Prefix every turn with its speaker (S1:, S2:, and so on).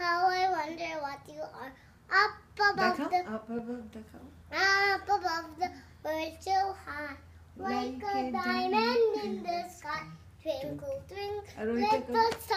S1: How I wonder what you are. Up above the, the up above the Up above the birds so high, like, like a, a diamond, diamond
S2: in the sky. Twinkle, twinkle, little
S3: star.